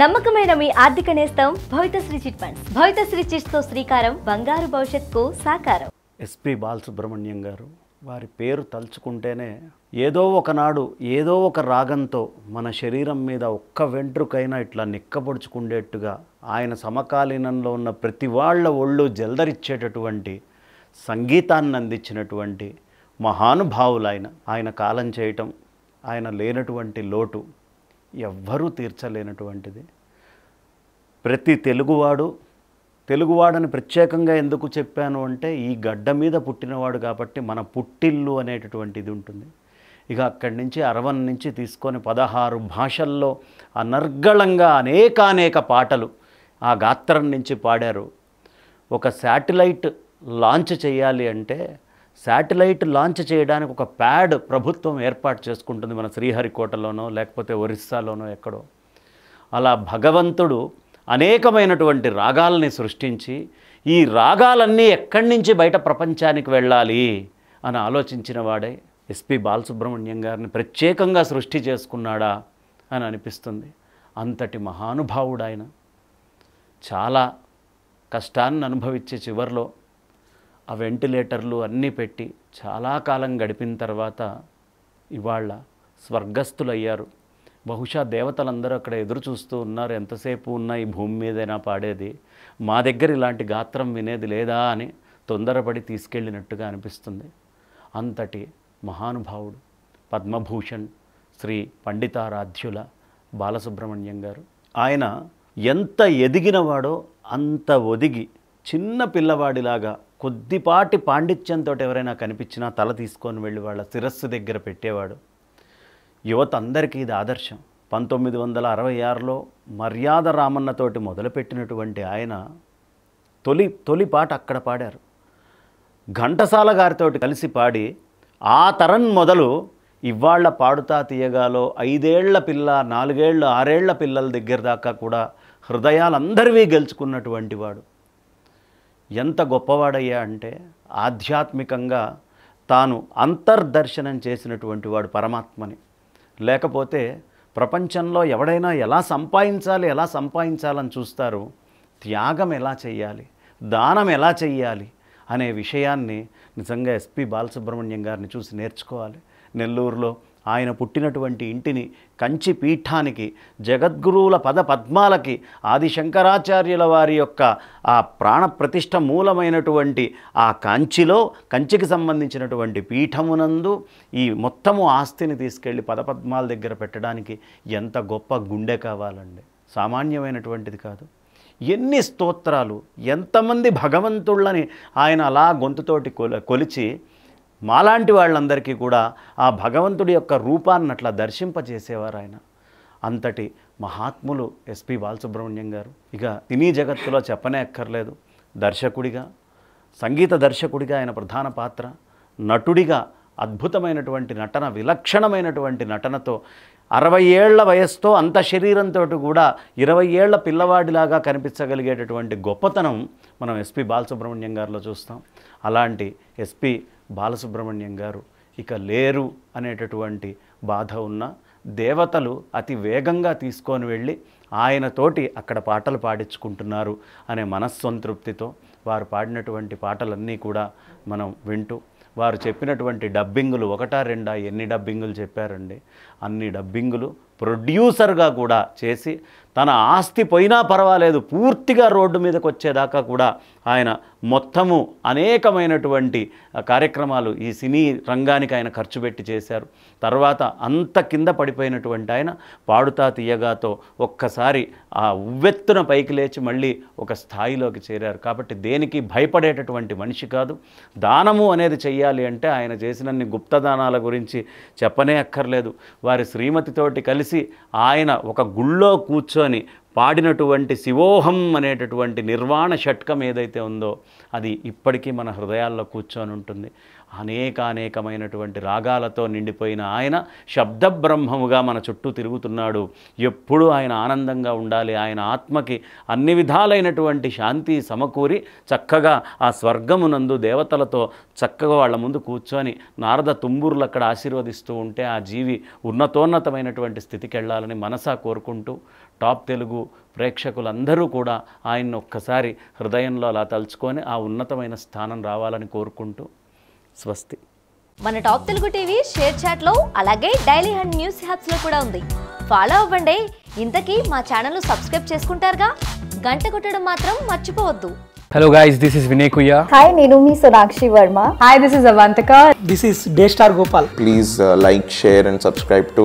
నమ్మకమైన మీ ఆర్థిక నేస్తం భవితశ్రీ చిట్ ఫండ్స్ భవితశ్రీ చిట్స్తో శ్రీకారం బంగారు భవిష్యత్కు సాకారం ఎస్పి బాలసుబ్రహ్మణ్యం గారు వారి పేరు తలుచుకుంటేనే ఏదో ఒకనాడు ఏదో ఒక రాగంతో మన శరీరం మీద ఒక్క వెంట్రుకైనా ఇట్లా నిక్కపొడుచుకుండేట్టుగా ఆయన సమకాలీనంలో ఉన్న ప్రతి వాళ్ళ ఒళ్ళు జల్దరిచ్చేటటువంటి సంగీతాన్ని అందించినటువంటి మహానుభావులు ఆయన ఆయన కాలం చేయటం ఆయన లేనటువంటి లోటు ఎవ్వరూ తీర్చలేనటువంటిది ప్రతి తెలుగువాడు తెలుగువాడని ప్రత్యేకంగా ఎందుకు చెప్పాను అంటే ఈ గడ్డ మీద పుట్టినవాడు కాబట్టి మన పుట్టిల్లు అనేటటువంటిది ఉంటుంది ఇక అక్కడి నుంచి అరవన్ నుంచి తీసుకొని పదహారు భాషల్లో అనర్గళంగా అనేకానేక పాటలు ఆ గాత్రం నుంచి పాడారు ఒక శాటిలైట్ లాంచ్ చేయాలి అంటే శాటిలైట్ లాంచ్ చేయడానికి ఒక ప్యాడ్ ప్రభుత్వం ఏర్పాటు చేసుకుంటుంది మన శ్రీహరికోటలోనో లేకపోతే ఒరిస్సాలోనో ఎక్కడో అలా భగవంతుడు అనేకమైనటువంటి రాగాలని సృష్టించి ఈ రాగాలన్నీ ఎక్కడి నుంచి బయట ప్రపంచానికి వెళ్ళాలి అని ఆలోచించిన వాడే ఎస్పి బాలసుబ్రహ్మణ్యం గారిని ప్రత్యేకంగా సృష్టి చేసుకున్నాడా అని అనిపిస్తుంది అంతటి మహానుభావుడు ఆయన చాలా కష్టాన్ని అనుభవించే చివరిలో ఆ వెంటిలేటర్లు అన్నీ పెట్టి చాలా కాలం గడిపిన తర్వాత ఇవాళ స్వర్గస్థులయ్యారు బహుశా దేవతలందరూ అక్కడ ఎదురు చూస్తూ ఉన్నారు ఎంతసేపు ఉన్న ఈ భూమి మీదైనా పాడేది మా దగ్గర ఇలాంటి గాత్రం వినేది లేదా అని తొందరపడి తీసుకెళ్ళినట్టుగా అనిపిస్తుంది అంతటి మహానుభావుడు పద్మభూషణ్ శ్రీ పండితారాధ్యుల బాలసుబ్రహ్మణ్యం గారు ఆయన ఎంత ఎదిగినవాడో అంత ఒదిగి చిన్న పిల్లవాడిలాగా కొద్దిపాటి పాండిత్యంతో ఎవరైనా కనిపించినా తల తీసుకొని వెళ్ళి వాళ్ళ శిరస్సు దగ్గర పెట్టేవాడు యువత అందరికీ ఇది ఆదర్శం పంతొమ్మిది వందల అరవై ఆరులో మర్యాద రామన్నతోటి మొదలుపెట్టినటువంటి ఆయన తొలి తొలి పాట అక్కడ పాడారు ఘంటసాల గారితోటి కలిసి పాడి ఆ తరం మొదలు ఇవాళ్ళ పాడుతా తీయగాలో ఐదేళ్ల పిల్ల నాలుగేళ్ళు ఆరేళ్ల పిల్లల దగ్గర దాకా కూడా హృదయాలందరివి గెలుచుకున్నటువంటి వాడు ఎంత గొప్పవాడయ్యా అంటే ఆధ్యాత్మికంగా తాను అంతర్దర్శనం చేసినటువంటి వాడు పరమాత్మని లేకపోతే ప్రపంచంలో ఎవడైనా ఎలా సంపాదించాలి ఎలా సంపాదించాలని చూస్తారు త్యాగం ఎలా చేయాలి దానం ఎలా చేయాలి అనే విషయాన్ని నిజంగా ఎస్పి బాలసుబ్రహ్మణ్యం గారిని చూసి నేర్చుకోవాలి నెల్లూరులో ఆయన పుట్టినటువంటి ఇంటిని కంచి పీఠానికి జగద్గురువుల పద పద్మాలకి ఆది శంకరాచార్యుల వారి యొక్క ఆ ప్రాణప్రతిష్ఠ మూలమైనటువంటి ఆ కంచిలో కంచికి సంబంధించినటువంటి పీఠమునందు ఈ మొత్తము ఆస్తిని తీసుకెళ్ళి పదపద్మాల దగ్గర పెట్టడానికి ఎంత గొప్ప గుండె కావాలండి సామాన్యమైనటువంటిది కాదు ఎన్ని స్తోత్రాలు ఎంతమంది భగవంతుళ్ళని ఆయన అలా గొంతుతోటి కొలిచి మాలాంటి వాళ్ళందరికీ కూడా ఆ భగవంతుడి యొక్క రూపాన్ని అట్లా దర్శింపజేసేవారు ఆయన అంతటి మహాత్ములు ఎస్పి బాలసుబ్రహ్మణ్యం గారు ఇక సినీ జగత్తులో చెప్పనే అక్కర్లేదు దర్శకుడిగా సంగీత దర్శకుడిగా ఆయన ప్రధాన పాత్ర నటుడిగా అద్భుతమైనటువంటి నటన విలక్షణమైనటువంటి నటనతో అరవై ఏళ్ల వయస్సుతో అంత శరీరంతో కూడా ఇరవై ఏళ్ల పిల్లవాడిలాగా కనిపించగలిగేటటువంటి గొప్పతనం మనం ఎస్పి బాలసుబ్రహ్మణ్యం గారిలో చూస్తాం అలాంటి ఎస్పి బాలసుబ్రహ్మణ్యం గారు ఇక లేరు అనేటటువంటి బాధ ఉన్న దేవతలు అతి వేగంగా తీసుకొని వెళ్ళి ఆయనతోటి అక్కడ పాటలు పాడించుకుంటున్నారు అనే మనస్సంతృప్తితో వారు పాడినటువంటి పాటలన్నీ కూడా మనం వింటూ వారు చెప్పినటువంటి డబ్బింగులు ఒకటా రెండా ఎన్ని డబ్బింగులు చెప్పారండి అన్ని డబ్బింగులు ప్రొడ్యూసర్గా కూడా చేసి తన ఆస్తి పోయినా పర్వాలేదు పూర్తిగా రోడ్డు మీదకి వచ్చేదాకా కూడా ఆయన మొత్తము అనేకమైనటువంటి కార్యక్రమాలు ఈ సినీ రంగానికి ఆయన ఖర్చు పెట్టి చేశారు తర్వాత అంత కింద పడిపోయినటువంటి ఆయన పాడుతా తీయగాతో ఒక్కసారి ఆ ఉవ్వెత్తున పైకి లేచి మళ్ళీ ఒక స్థాయిలోకి చేరారు కాబట్టి దేనికి భయపడేటటువంటి మనిషి కాదు దానము అనేది చెయ్యాలి అంటే ఆయన చేసినన్ని గుప్తదానాల గురించి చెప్పనే అక్కర్లేదు వారి శ్రీమతితోటి కలిసి చేసి ఆయన ఒక గుళ్ళో కూర్చొని పాడినటువంటి శివోహం అనేటటువంటి నిర్వాణ షట్కం ఏదైతే ఉందో అది ఇప్పటికీ మన హృదయాల్లో కూర్చొని ఉంటుంది అనేకానేకమైనటువంటి రాగాలతో నిండిపోయిన ఆయన శబ్దబ్రహ్మముగా మన చుట్టూ తిరుగుతున్నాడు ఎప్పుడూ ఆయన ఆనందంగా ఉండాలి ఆయన ఆత్మకి అన్ని విధాలైనటువంటి శాంతి సమకూరి చక్కగా ఆ స్వర్గమునందు దేవతలతో చక్కగా వాళ్ళ ముందు కూర్చొని నారద తుంబూర్లు అక్కడ ఆశీర్వదిస్తూ ఉంటే ఆ జీవి ఉన్నతోన్నతమైనటువంటి స్థితికి వెళ్ళాలని మనసా కోరుకుంటూ టాప్ తెలుగు ప్రేక్షకులందరూ కూడా ఆయన్ని ఒక్కసారి హృదయంలో అలా తలుచుకొని ఆ ఉన్నతమైన స్థానం రావాలని కోరుకుంటూ స్వస్తి మన టాప్ తెలుగు టీవీ షేర్ చాట్లో అలాగే డైలీ హండ్ న్యూస్ హ్యాప్స్లో కూడా ఉంది ఫాలో అవ్వండి ఇంతకీ మా ఛానల్ సబ్స్క్రైబ్ చేసుకుంటారుగా గంట కొట్టడం మాత్రం మర్చిపోవద్దు hello guys this is Vinay కుయ్య హాయ్ నేను మీ Sonakshi Varma hi this is అవంతక this is day star Gopal please like share and subscribe to